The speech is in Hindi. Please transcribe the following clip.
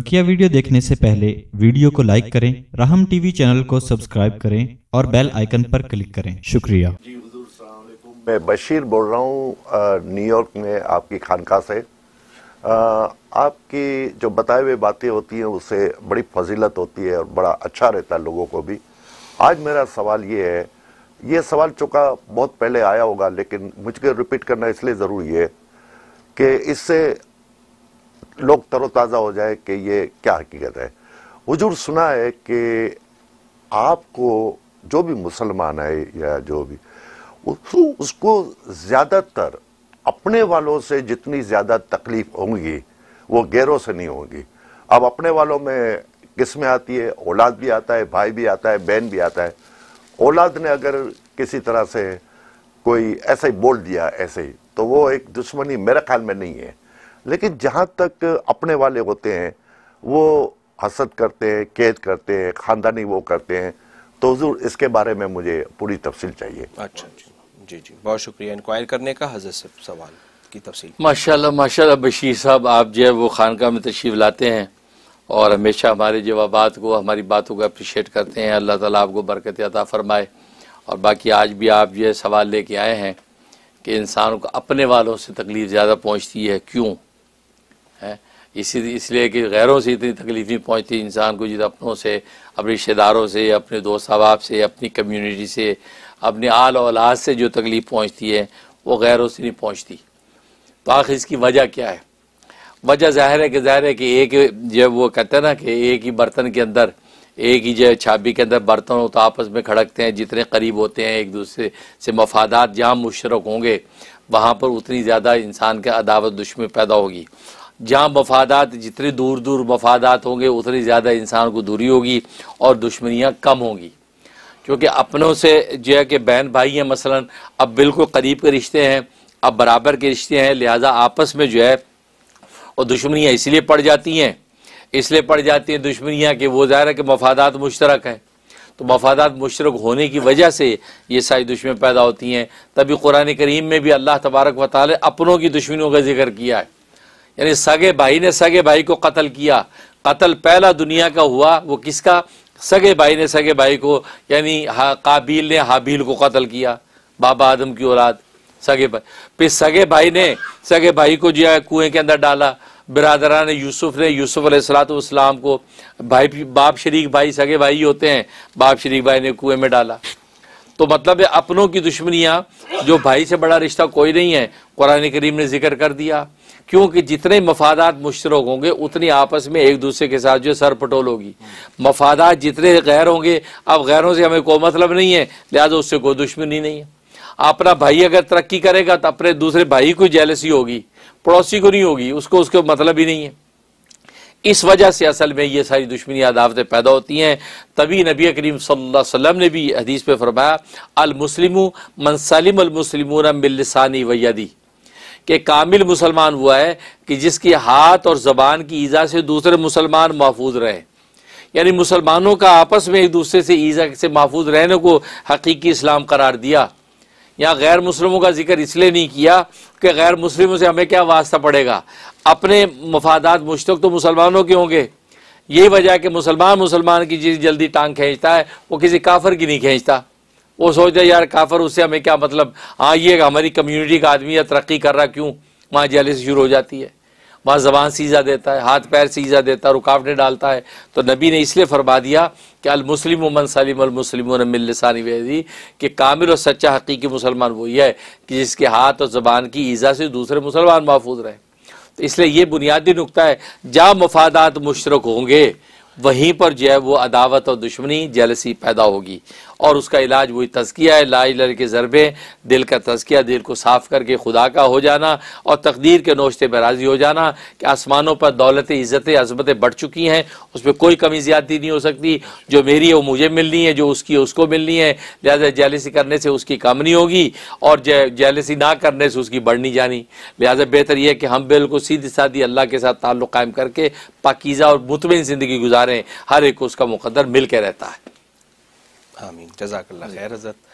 बकिया वीडियो देखने से पहले वीडियो को लाइक करें राहम टीवी चैनल को सब्सक्राइब करें और बेल आइकन पर क्लिक करें शुक्रिया मैं बशीर बोल रहा हूँ न्यूयॉर्क में आपकी खानका से आपकी जो बताए हुए बातें होती हैं उससे बड़ी फजीलत होती है और बड़ा अच्छा रहता है लोगों को भी आज मेरा सवाल ये है ये सवाल चुका बहुत पहले आया होगा लेकिन मुझको रिपीट करना इसलिए ज़रूरी है कि इससे लोग तरोताज़ा हो जाए कि ये क्या हकीकत है हजूर सुना है कि आपको जो भी मुसलमान है या जो भी उसको उसको ज़्यादातर अपने वालों से जितनी ज़्यादा तकलीफ होंगी वो गैरों से नहीं होगी अब अपने वालों में किस में आती है औलाद भी आता है भाई भी आता है बहन भी आता है औलाद ने अगर किसी तरह से कोई ऐसे ही बोल दिया ऐसे ही तो वो एक दुश्मनी मेरे ख्याल में नहीं है लेकिन जहाँ तक अपने वाले होते हैं वो हसद करते हैं कैद करते हैं ख़ानदानी वो करते हैं तो हजूर इसके बारे में मुझे पूरी तफसील चाहिए अच्छा जी जी जी बहुत शुक्रिया इंक्वायर करने का हजरत से सवाल की तफसील माशाल्लाह माशाल्लाह बशीर साहब आप जो है वो खानका में तशीफ लाते हैं और हमेशा हमारे जवाब को हमारी बातों को अप्रिशिएट करते हैं अल्लाह ताला आपको बरकत अता फ़रमाए और बाकी आज भी आप जो है सवाल लेके आए हैं कि इंसान को अपने वालों से तकलीफ़ ज़्यादा पहुँचती है क्यों है इसी इसलिए कि गैरों से इतनी तकलीफ़ें पहुँचती इंसान को जिस अपनों से अपने रिश्तेदारों से अपने दोस्त अहबाब से अपनी कम्यूनिटी से अपने आल औलाद से जो तकलीफ़ पहुँचती है वो गैरों से नहीं पहुँचती तो आखिर इसकी वजह क्या है वजह ज़ाहिर है कि ज़ाहिर है कि एक जब वो कहते हैं ना कि एक ही बर्तन के अंदर एक ही जो छाबी के अंदर बर्तन हो तो आपस में खड़कते हैं जितने करीब होते हैं एक दूसरे से मफादात जहाँ मुशरक होंगे वहाँ पर उतनी ज़्यादा इंसान के अदावत दुश्मन पैदा होगी जहाँ मफादात जितने दूर दूर मफादात होंगे उतनी ज़्यादा इंसान को दूरी होगी और दुश्मनियाँ कम होंगी क्योंकि अपनों से जो है कि बहन भाई हैं मसलन अब बिल्कुल करीब के रिश्ते हैं अब बराबर के रिश्ते हैं लिहाजा आपस में जो है और दुश्मनियाँ इसलिए पड़ जाती हैं इसलिए पड़ जाती हैं दुश्मनियाँ कि वो ज़ाहिर है कि मफादात मुश्तरक हैं तो मफादात मुशरक होने की वजह से ये सारी दुश्मनें पैदा होती हैं तभी कुरान करीम में भी अल्लाह तबारक वाल अपनों की दुश्मनियों का जिक्र किया है यानी सगे भाई ने सगे भाई को कत्ल किया कत्ल पहला दुनिया का हुआ वो किसका सगे भाई ने सगे भाई को यानी हा, काबिल ने हाबिल को कत्ल किया बाबा आदम की औलाद सगे भाई फिर सगे भाई ने सगे भाई को जो है कुएं के अंदर डाला बिरादरान यूसुफ ने यूसुफ अलैहिस्सलाम को भाई बाप शरीक भाई सगे भाई होते हैं बाप शरीक भाई ने कुएं में डाला तो मतलब है अपनों की दुश्मनियाँ जो भाई से बड़ा रिश्ता कोई नहीं है कुरान करीम ने जिक्र कर दिया क्योंकि जितने मफादात मुश्तरक होंगे उतनी आपस में एक दूसरे के साथ जो सर पटोल होगी मफादात जितने गैर होंगे अब गैरों से हमें कोई मतलब नहीं है लिहाजा उससे कोई दुश्मनी नहीं है अपना भाई अगर तरक्की करेगा तो अपने दूसरे भाई को जेलसी होगी पड़ोसी को नहीं होगी उसको उसको मतलब ही नहीं है इस वजह से असल में ये सारी दुश्मनी अदावतें पैदा होती हैं तभी नबी करीम वसल्लम ने भी हदीस पे फरमाया अलमुसलिम मनसलिम अलमुसलिम बिल्लसानी वैदी कि कामिल मुसलमान हुआ है कि जिसकी हाथ और ज़बान की ईज़ा से दूसरे मुसलमान महफूज रहे यानी मुसलमानों का आपस में एक दूसरे से ईज़ा से महफूज रहने को हकीकी इस्लाम करार दिया यहाँ गैर मुसलमों का जिक्र इसलिए नहीं किया कि गैर मुसलिमों से हमें क्या वास्ता पड़ेगा अपने मफादात मुश्तक तो मुसलमानों के होंगे यही वजह है कि मुसलमान मुसलमान की जिस जल्दी टांग खींचता है वो किसी काफर की नहीं खींचता वो सोचते यार काफर उससे हमें क्या मतलब हाँ ये हमारी कम्युनिटी का आदमी या तरक्की कर रहा क्यों वहाँ से शुरू हो जाती है वहाँ जबान सीजा देता है हाथ पैर सीजा देता है रुकावटें डालता है तो नबी ने इसलिए फरमा दिया कि अलमुसलिम मन सलीम अलमुसलिम मिलसानी वेदी कि कामिल और सच्चा हकीकी मुसलमान वही है कि जिसके हाथ और ज़बान की ईज़ा से दूसरे मुसलमान महफूज रहे तो इसलिए ये बुनियादी नुकता है जहाँ मफादात मुशरक होंगे वहीं पर जो है वो अदावत और दुश्मनी जेलसी पैदा होगी और उसका इलाज वही तस्किया है लाई लड़ के ज़रबे दिल का तस्किया दिल को साफ़ करके खुदा का हो जाना और तकदीर के नोशते पर राज़ी हो जाना कि आसमानों पर दौलत इज़्ज़त अजमतें बढ़ चुकी हैं उस पर कोई कमी ज़्यादा नहीं हो सकती जो मेरी है वो मुझे मिलनी है जो उसकी है उसको मिलनी है लिहाजा जेलसी करने से उसकी कम नहीं होगी और जेलसी ना करने से उसकी बढ़नी जानी लिहाजा बेहतर यह है कि हम बिल्कुल सीधी सादी अल्लाह के साथ ताल्लुक़ कायम करके पाकिज़ा और मुतमिन ज़िंदगी गुजार गुजारें हर एक उसका मुकदर मिल के रहता है आमीन जजाक खैर हजरत